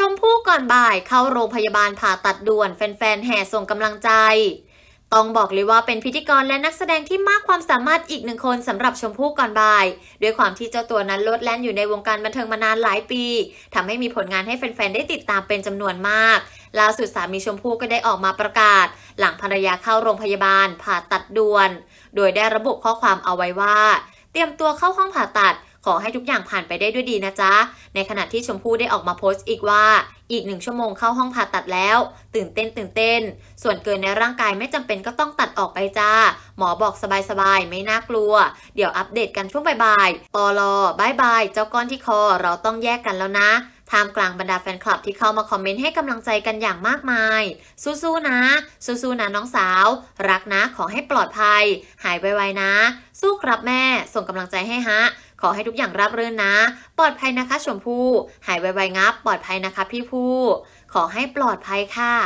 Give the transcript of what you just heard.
ชมพู่ก่อนบ่ายเข้าโรงพยาบาลผ่าตัดด่วน แฟนๆ แห่ส่งกำลังใจ ต้องบอกเลยว่าเป็นพิธีกรและนักแสดงที่มากความสามารถอีกหนึ่งคนสำหรับชมพู่ก่อนบ่ายด้วยความที่เจ้าตัวนั้นลดแล่นอยู่ในวงการบันเทิงมานานหลายปีทำให้มีผลงานให้แฟนๆ ได้ติดตามเป็นจำนวนมาก ล่าสุดสามีชมพู่ก็ได้ออกมาประกาศ หลังภรรยาเข้าโรงพยาบาลผ่าตัดด่วน โดยได้ระบุข้อความเอาไว้ว่า เตรียมตัวเข้าห้องผ่าตัดขอให้ทุกอย่างผ่านไปได้ด้วยดีนะจ๊ะ ในขณะที่ชมพู่ได้ออกมาโพสต์อีกว่า อีกหนึ่งชั่วโมงเข้าห้องผ่าตัดแล้ว ตื่นเต้นตื่นเต้น ส่วนเกินในร่างกายไม่จำเป็นก็ต้องตัดออกไปจ้า หมอบอกสบายๆ ไม่น่ากลัว เดี๋ยวอัปเดตกันช่วงบ่ายๆปลอบายบายเจ้าก้อนที่คอเราต้องแยกกันแล้วนะท่ามกลางบรรดาแฟนคลับที่เข้ามาคอมเมนต์ให้กำลังใจกันอย่างมากมาย สู้ๆนะ สู้ๆนะน้องสาว รักนะ ขอให้ปลอดภัย หายไวๆนะ สู้ครับแม่ ส่งกำลังใจให้ฮะ ขอให้ทุกอย่างราบรื่นนะ ปลอดภัยนะคะชมพู่หายไวๆงับปลอดภัยนะคะ พี่ผู้ขอให้ปลอดภัยค่ะ